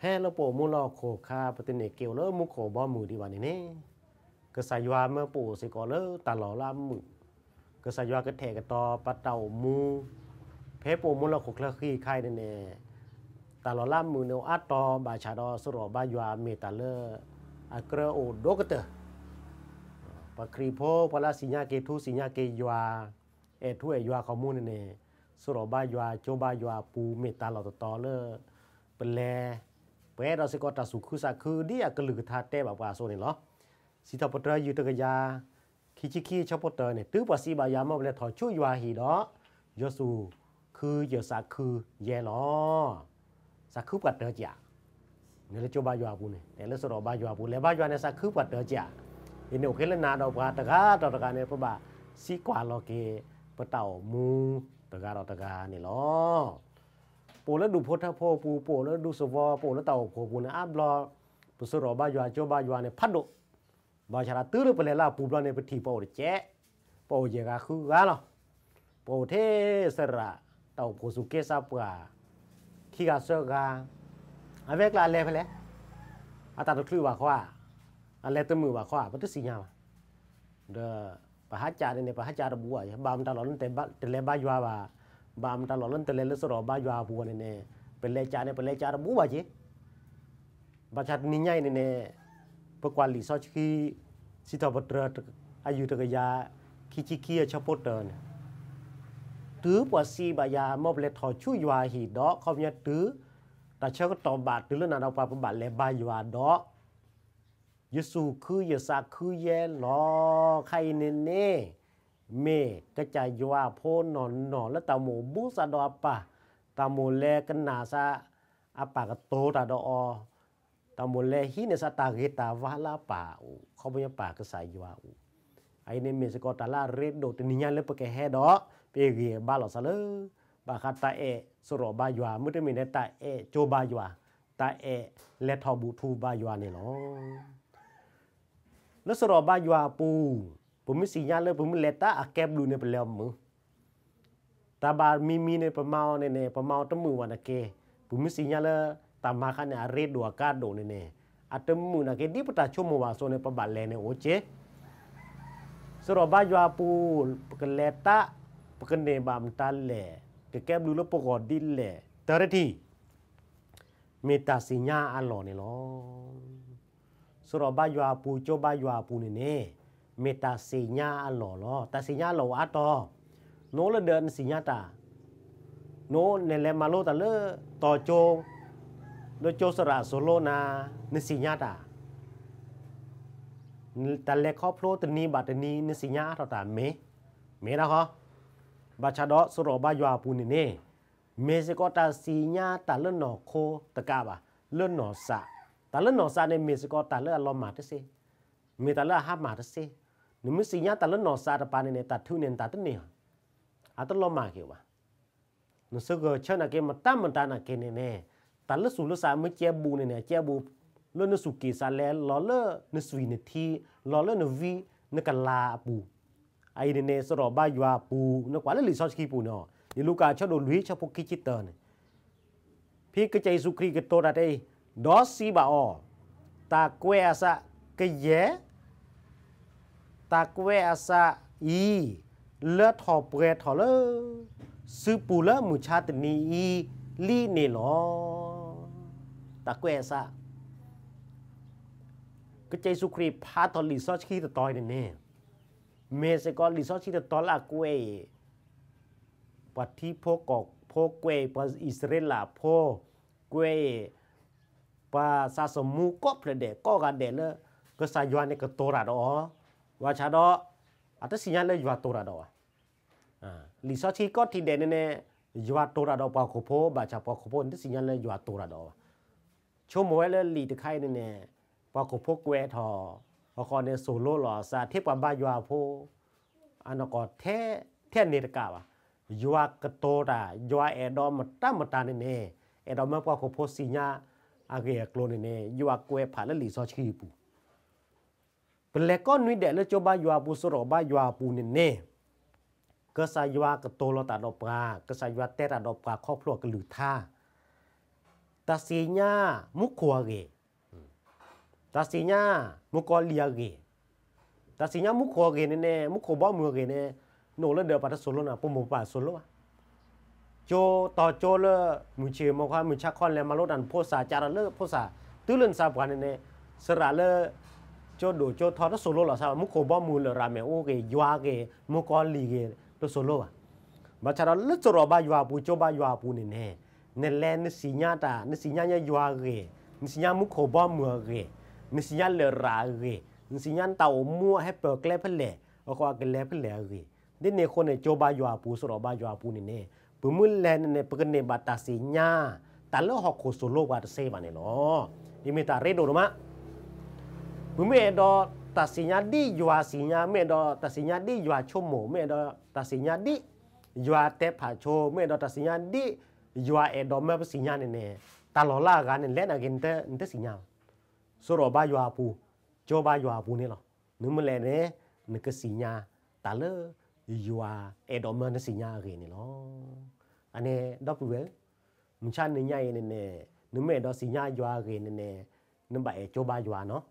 แพ้แล้วโปมูลอโคคาปฏิเนเกียวแล้วมุโคบอมือดีวันนี้เนี่กษัยวาเมื่อปูสิกอแล้วตาหล่อลามือกษัยวาก็แทกตอปะเต่ามูแพู้่มูลอโคคลาขี้ไข่เนี่ยเน่ตาหล่อลามือเนวอัตตอบาชาดอสรอบายวาเมตาเลอักรโอดกเตอปะครีโพปะลาสิญาเกทุสิญาเกยวา เอทุเอยวาข้อมูเนี่ยสรอบายวาโจบายวาปูเมตาหล่อตอเล เป็นแลဘွဲတော့စကောတာစုခုစာခုဒီအကလူထာတဲပါပါဆိုနေလောစီတပတရယူတကရခိချိခိချပတနေတူပစီဘာယာမဘလက်ထောချူယွာဟီတော့ယဆုခုယစာခုရဲလောစခုပတ်တကြနေလေချိုဘာယွာဘူးနေတယ်လေဆိုတော့ဘာယွာဘူးလေဘာယွာနေစခုပတ်တကြဒီနေ့ခဲလနာတော့ဘာတကားတော့တကားနေပပစီကွာလောကေပတောမူတကားတော့တကားနေလောปูแล้วดูพทธโพปูปูแล้วดูสวอปูแล้วเต่าโขปูนะอับรอปุสรบายวาโจบายวาเนี่ยพัดดุบาชาราตื้อหรือเปล่าล่ะปูบลอเนี่ยไปถีบปูเจ๊ปูเจกาคือกันเนาะปูเทสระเต่าโขสุเกซาปะขี้กาเซกาอเวกลาเลไปเลยอาตาตุคลือว่าขวาอันเลตมือว่าขวาปัตุสีญาเดอปะหัจจาเนี่ยปะหัจจาระบัวบามตลอดนนัแต่แต่เลบายวาว่าบามตลอดลันเตเลลสรอบายวาบัวเน่ยเป็นเลจาเนเป็นเลจาบูบาเจบัชาดนิญญเนีเนปกวาลิซอชคีสิทธบัตรอายุตกยาคิชิเกียชปเตนตื้อปวสีบายามอบเลทอชุยวาหีดอเขาเนี่ยตื้อแต่เช้าก็ตอบบาดตื้อื่องนาเราปาปบาดเลบายวาดอยสูคือยสาคือเยหลอใครเนเน่เมกระจายว่าโพนอนนอนและตาหมูบุสะดอปะตาหมูแลกันนาซะอาปากโตตาดอตาหมูแลหิเนสตาเกตาวาลาปาเขาไม่ปากกระสายว่าไอเนเมสกอตาลาเรดโดตนิยาเลปกะเฮดอเปเกบาลอซะเลบาคาตาเอสรอบายว่ามุตเมเนตาเอโจบายว่าตาเอและทอบุทูบายว่าเนี่ยหรอแล้วสรอบายว่าปูผมมีสีญาเลยผมมีเลต้าอาแก็บดูในเปลือมือตาบามีมีในประเมาในในประเมาตมือวันเกผมมีสีญาเลยตามาคันเนี่ยเรดัวกาโดในในอาตมือนะเกดีปตาชมวาโซในประบาลเลในโอเจสรบายาปูปกเลต้าปกเนบามตันแหล่แก็บดูแล้วปกอดินแหล่ตระทีเมตาสีญาอลอเนี่ยลอสรบายาปูโจบายาปูในเนี่ยမေတာစီညာအလောလောတာစီညာလောအတော်နိုးလเดินစီညာတာနိုးနယ်လေမလို့တလေတော်ကြုံလို့ကြိုးစရာဆိုလိုနာနစီညာတာတလေခေါဖလို့တနီဘာတနီနစီညာတော်တာမေမေရဟောဘာချတော့စရောဘာယွာပူနေနေမေစကောတာစီညာတလနော်ခိုတကပါလွတ်နော်စတလနော်စနဲ့မေစကောတာလဲအလောမာတစေမေတလာဟာမာတစေนุมิสิญาตะลนอซาตะปานเนตัดทุเนตัดเนียอัตลอมาเกวะนุสกเชนะเกมตัมมันตานะเกเนเนตัลสุลสามเจบูเนเนเจบูลนสุกีซาแลลอเลนสุวินทีลอเลนวีนกลาปูไอเนเนสรอบายาปูนกว่าลลิซอสคีปูเนาะนี่ลูกาชโดลุยชพกิจิตเตอร์พี่กใจสุครีกโตดาเตดอสีบาออตาเกวอสะกะเยตาเวอาซาอีเลือดอเปรทอเลซื้อปูลลมุชาตินีอีลีเนลอตาเวอาซาก็ใจสุครีพาตอลีซอชีตตอยเนี่ยเมสกอลีซอชีตตอลอะกเวปัที่พกอกโพกเวปอิสเราโพกเวปาซาสมูก็เพลเดก็กันเดเลก็สายวันเนี่ยก็ตัวระดอဝါချတော့အတစီညာလဲရွာတော်ရတော့အာလီဆောချီကော့တီဒဲနေနေရွာတော်ရတော့ပေါခုဖို့ဘာချပေါခုဖို့တစီညာလဲရွာတော်ရတော့ချုံမွဲလဲလီတခိုင်နေနေပေါခုဖို့ကွဲထော်ဟောကောနေဆိုလို့လောစာထေပံဘာရွာဖို့အနကောထဲထဲနေတကပါရွာကတော်တာရွာအဲတော့မတမတာနေနေအဲတော့မပေါခုဖို့စီညာအကေကလိုနေနေရွာကွဲဖာလဲလီဆောချီပူเลก็นุยเดลโจบายาปูสโรบายาปูเนเน่ก็สายากระโตลตาดอปลาก็สายาเตตาดอปลาครอบครัวกันหรือท่าตาสีญามุขวเกตาสีญามุกอลียเกตาสีญามุขวเกเนเน่มุขวบ้ามือเกเน่โนเลเดอปัสสุลนะปุ่มป่าสุลวะโจต่อโจเลมุเชมอความมอชักคอนแลมาลดันโพสาจาระเลโพสาตื้อเลื่อนสาบกันเนเน่สระเล cho đồ cho thọ nó solo là sao múc cổ bao mùi là làm mẹ ô cái doa cái múc con lì cái nó solo à mà chả đó lứt cho ba doa bù cho ba doa bù này nè nè lên nè xì nhá ta nè xì nhá nhá doa cái nè xì nhá múc cổ bao mùi cái nè xì nhá lờ ra cái nè xì nhá tàu mua hết bờ cái phết lẻ ở qua cái lẻ phết lẻ cái nên nè con này cho ba doa bù solo ba doa bù này nè bù mướn lên nè bực nè bà ta xì nhá ta lỡ họ cổ solo qua sẽ mà này nó đi mình ta rét đồ đúng không မမေတော့တစီညာတိယွာစီညာမေတော့တစီညာတိယွာချုံမိုမေတော့တစီညာတိယွာတဲ့ဖာချိုမေတော့တစီညာတိယွာအေတော့မပစီညာနေနေတလောလာကနေလဲနာကင်တဲ့တဲ့စီညာဆိုတော့ဘာယွာပူကြောဘာယွာပူနေလားနုမလဲနေနကစီညာတလယွာအေတော့မနစီညာရနေလားအနေတော့ပူပဲမချနေညရဲ့နေနေနုမေတော့စီညာယွာရနေနေနံပါတ်အကြောဘာယွာနော်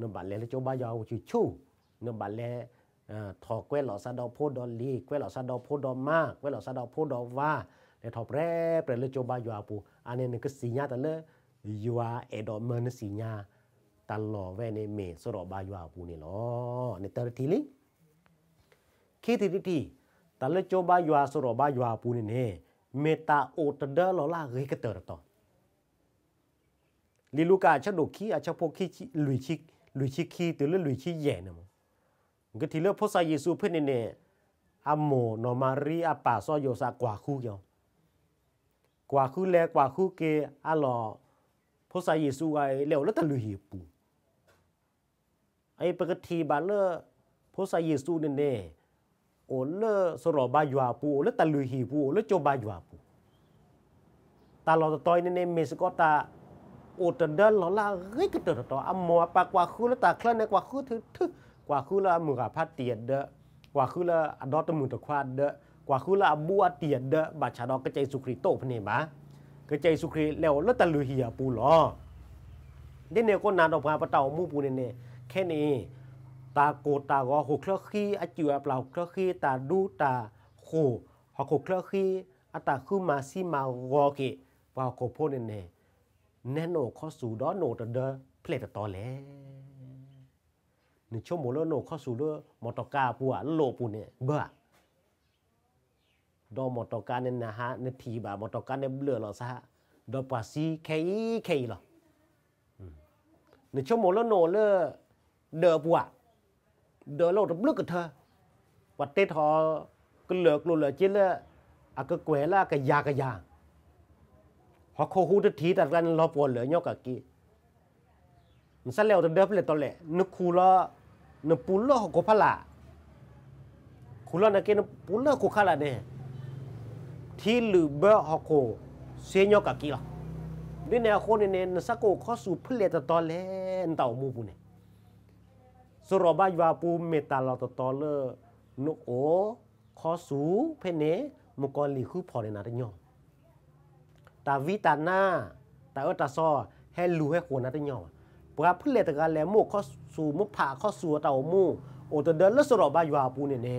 นบัลเลจบายาชิชูนบัลเลทอกเวลอสะดอพดอลีเวลอสะดอพดอมากเวลอสะดอพดอว่าแต่ทอแพร่เปลรลจบายาปูอันนี้นึงกสีญาตะเลยัวเอดอเมันสีญาตลอแวในเมสรบายาปูนี่เลอในตรทีลิคิดทีีีทตเลจบายาสรบายาปูนี่เน่เมตาโอตเดลลาเรกเตอร์ตอลิลูกาชดุกขี้อาชพกขี้ลุยชิกลุยชิคีตัวเลือลุยชิแย่นะมึงก็ทีเลือกพระซาเยซูเพื่อนเนี่ยอโม นอมารีอาป่าซอโยซากว่าคู่เยอกว่าคู่แลกว่าคู่เกออลอพระซาเยซูไอเลวแล้วตะลุยปู ไอปกติบาเลอพระซาเยซูเนี่ยโอเลสรบายาปูโอเลตะลุยปูโอเลโจบายาปูตาลอตะตอยเนี่ยเมสก็ตาอุตเดินหลอลาเฮ้ยก็เติร์ต่ออมัวปากว่าคือละตาเคลื่อนในกว่าคือทึงทึกกว่าคือละมือกับพัดเตียดเด้อกว่าคือละดอตมือตะควาดเด้อกว่าคือละบัวเตียดเด้อบัชาดอกกระใจสุคริโตพเนมะกระใจสุคริแล้วละตะลือเหียปูหลอเดนเนก็นานออกมาประเต่ามู่ปูเนี่ยแค่นี้ ตาโกตากอหกเครือขี้อจิวเปล่าเครือขี้ตาดูตาโขหกเครือขี้อัตาคือมาซีมากอกิว่าโกโพเนเน่แนนโนข้อสู่ดอโนตเดอเพลตตอแลหนึ่งชั่วโมงแล้วโนข้อสู่เรื่อมอตกาปัวโลปูเนี่ยเบ้่อดอมอตกาเนี่ยนะฮะเนทีบามอตกาเนี่ยเบื่อหรอซะดอปัสซีเคยเคยหรอหนึ่งชั่วโมงแล้วโนเลอเดอปัวเดอโลตบลึกกับเธอวัดเตทอก็เหลือกลุ่เหลือจิ้นเลยอะก็แกวละก็ยากะยาพอโคฮูทีตัดกันรอปวนเหลือยกะกีมันเะแลวตนเดิบเลยตอแหละนึกคูลอนปุลอกูพลาคูลอนกเกนปุลอกูลาลีเยที่ลือเบอฮอโคเสียยกะกีละนี่แนวคนนี่นสักโกข้อสูเพลเลตตอแลนเต่ามูปุเนี่ยสรบายวาปูเมตาลาตตอเลนุโอข้อสูเพเนมุกอลีคือพอในนาตยองตาวิตาหน้าตาเอตาซอให้รู้ให้ควนะทน่ยอปราพุ่นเลตการแลมุมข้อสู่มุผ่าข้อสู่เต่ามูโอตเดินแล้วสรอบายาปูเนเน่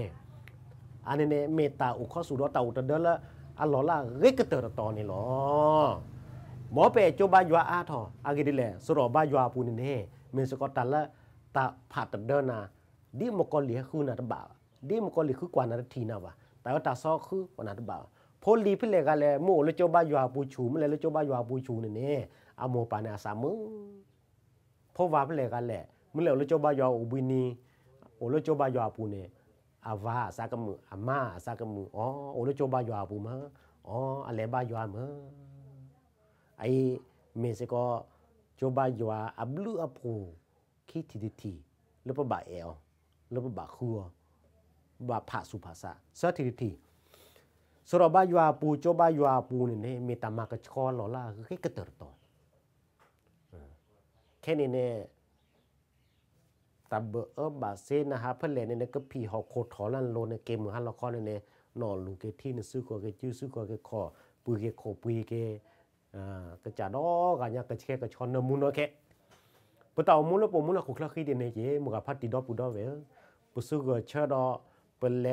อันนเน่เมตตาอุข้อสู่เต่าตเดินแล้วอัลล่อลเรีกเตอร์ตอนนี่หรอหมอเปจบายาอาทออากิดิแลสรอบายาปูเนเน่เมสกอตันละตาผ่าตเดินนดีมกอลีคือนาตบา ดีมกอลีคือกว่านาทีนาวะแต่ว่าตาซอคือวันนาตบาวဟိုလီဖလေကလည်းမို့လကြောဘယွာပူချူမလဲလကြောဘယွာပူချူနေနေအမောပါနာဆာမဖောဝါဖလေကလည်းမလဲလကြောဘယွာအူဘီနီဟိုလကြောဘယွာပူနေအဝါစကမှုအမအစကမှုအော်ဟိုလကြောဘယွာပူမအော်အလဲဘယွာမအေးမေစကောကြောဘယွာအဘလူအပူခီတီတီလပဘအေလပဘခူဘဖာစုဖာစာစတီတီสรบายวาปูจบายวาปูนี่เนี่ยมีตามากระชคอหล่อละคือแค่กระตือตแค่นี้เนี่ยตับเบอร์บาเซนนะฮะเพื่อนเนี่ยก็พี่หอกโคทรอนั่นโลในเกมฮันละครเนี่ยนอนลูกเกที่นี่ซื้อกว่าเกจิ้อซื้อกว่าเกคอปุยเกคอปุยเกอ่ากระจาดอกันยากระเชกกระชอนเนมุนโอเคปเต่ามุนแล้วปมุนแล้วขุดแล้วขี้เดนเนเจยมุกับพัดติดอปูดอเวลปุซื้อกอเชิดอเปลเล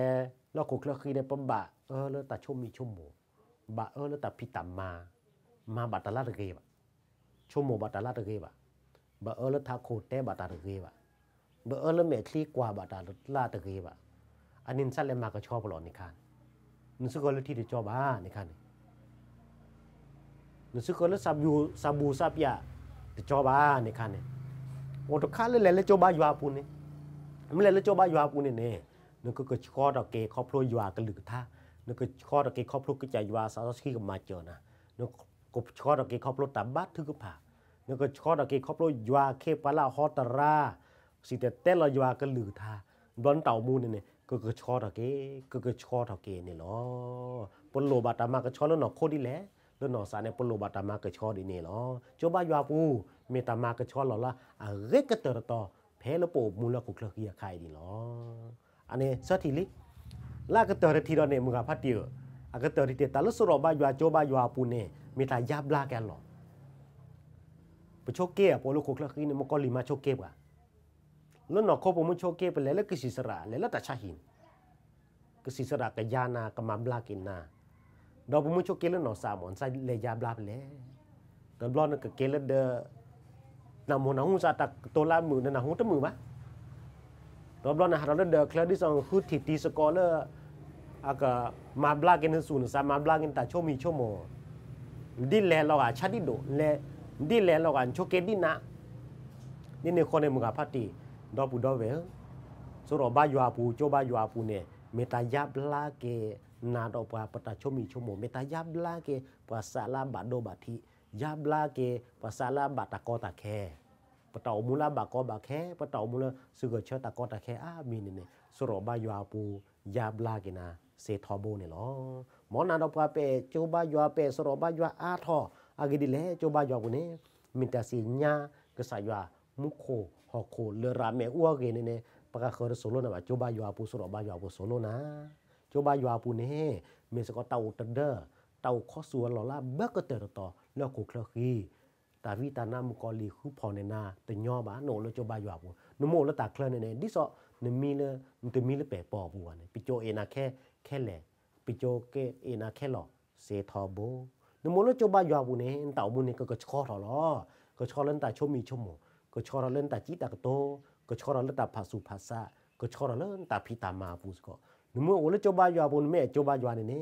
แล้วขุดแล้วขี้ในปั๊มบาเออแล้วแต่ชมมีชมโมบะเออแล้วแต่พิตามา มาบัตรลาตะเกบะชมโมบัตรลาตะเกบะบะเออแล้วทาโคเตบัตรตะเกบะบะเออแล้วเมทลีกว่าบัตรลาตะเกบอันนี้สั่นเลยมาก็ชอบหลอนนี่คันนึกสึกก็เลที่จะชอบบ้านี่คันนึกสึกก็เลสซาบูซาบูซาบยาจะชอบบ้านี่คันเนี่ยโอ้ตัวข้าเลยเลยจอบอยู่อาปุ่นเนี่ยไมนเลยเลยจอบอยู่อาปุ่นเนี่ยเนี่ยนึกก็เกิดข้อดอกเกย์ครอบครัวอยู่อากันหรือท่านึกข้อตะกี้ครอบครัวก็ใจวาสาวสกี้กับมาเจอนะ นึกกบข้อตะกี้ครอบครัวตามบ้านทึกผ่านึกข้อตะกี้ครอบครัวยาเคปลาฮอตราสิแต่เต้นเรายากันหลือทาดอนเต่ามูนเนี่ยก็ก็้อตะกี้ก็ข้อตะกี้นี่หรอปนโลบาตามาก็ชอแล้วหนอโคดีแลแล้วหนอสาเนี่ยปนโลบาตามาก็ชอดีนี่หรอจบ้ายาปูเมตามาก็ชอหรอละอะเรกก็เตอร์ต่อเพลโปมูละกุกเลียใครดีหรออันนี้สถิลิ la ke to re thi do ne mu ga phat ti a ke to ri te ta lo su ro ba ywa cho ba ywa pu ne mi ta yap ke lo pu cho ke a po lu ko kla ki ne mo ko li ma cho ke ba lo no ko po mu cho ke pe le le ke si sra le le ta cha hin ke si sra ke yana ke ma bla ki na do po mu cho ke le no sa mon sa le ya bla le ke blon ke ke le de na mo na hu sa ta to la mu na na hu ta mu ba รอบๆนะเราเดอะคลดิสองคือทิตีสกอเลอร์อากมาบลากินสูนสามาบลากินตาโชมีโชโมดิแลเราอ่ะชาดิโดแลดิแลเราอ่ะโชเกดินะนี่ในคนในมุกาพัติดอปูดอเวลสุรบายัวปูโจบายัวปูเนี่ยเมตายาบลาเกนาดอปาปตาโชมีโชโมเมตายาบลาเกภาษาลาบาโดบาทิยาบลาเกภาษาลาบาตะกอตะแคปตอมูลาบากอบาแค่ปตอมูลสุกเชตะกอตะแค่อามีนี่เนี่ยสรบายาปูยาบลากินาเซทอโบเนี่ยหรอหมอนาดอปาเปโจบายาเปสรบายาอาทออากิดิเลโจบายาปุเนี่ยมินตาสิญากษายามุโคฮอโคเลราเมอัวเกเนเนี่ยปากาเคอร์โซโลนะว่าโจบายาปูสรบายาปูโซโลนะโจบายาปูเนี่ยเมสกอตาวตเดอร์ตาวคอสัวลอลาเบกเตอร์ตอแล้วกูเคลคีတာဗီတာနာမကောလီခုဖော်နေနာတညောပါနိုလချိုပါရွာဘူးနမိုလတာကလနေနေဒီဆော့နမီလတမီလပဲပေါ်ဘူးကနေပီချိုအေနာခဲခဲလေပီချိုကေအေနာခဲလောစေထောဘူးနမိုလချိုပါရွာဘူးနေတောက်ဘူးနေကကချောထော်လောကချောလန်တာချိုမီချိုမကချောလန်တာជីတာကတောကချောလန်တာဖာစုဖာစာကချောလန်တာဖီတာမာဘူးစကောနမိုလချိုပါရွာဘူးနေမဲချိုပါရွာနေနေ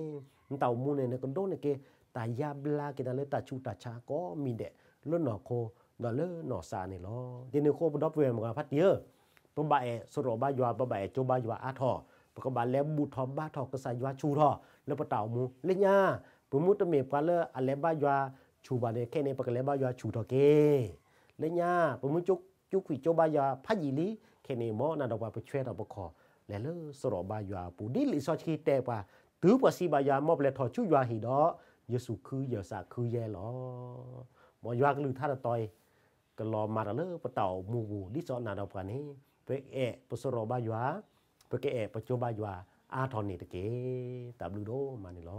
တောက်မှုနေနေကဒိုနေကေတာယာဘလာကေတလေတာချူတာချာကောမီတဲ့လွတ်နော်ခိုဒါလေနော်စာနေလောဒီနေခိုပဒပ်ဝဲမကဖတ်ယေတဘဲစရောဘယွာပဘဲကျဘယွာအာထောပကဘလဲဘူထဘထကဆာယွာချူထောလပတောင်မူလညာဘမှုတမေပါလအလဲဘယွာချူပါနေခဲနေပကလဲဘယွာချူထောကေလညာဘမှုကျုจุกวิจบายาพยิลีเคเนมอนาดอกว่าไปช่วยเราบคอและเลสรบายาปูดิลิซอชีแต่ว่าถือว่าสีบายามอบและทอชุยาหิดอเยซูคือเยซาคือแย่หรอมอยากลือท่าตอยกลอมาเลยปะเต่ามูบูลิซอนาดอกกันนี่เปกเอปสรบายาเปกเอปจบายาอาทอนนี่ตะเกตับลูโดมานี่ลอ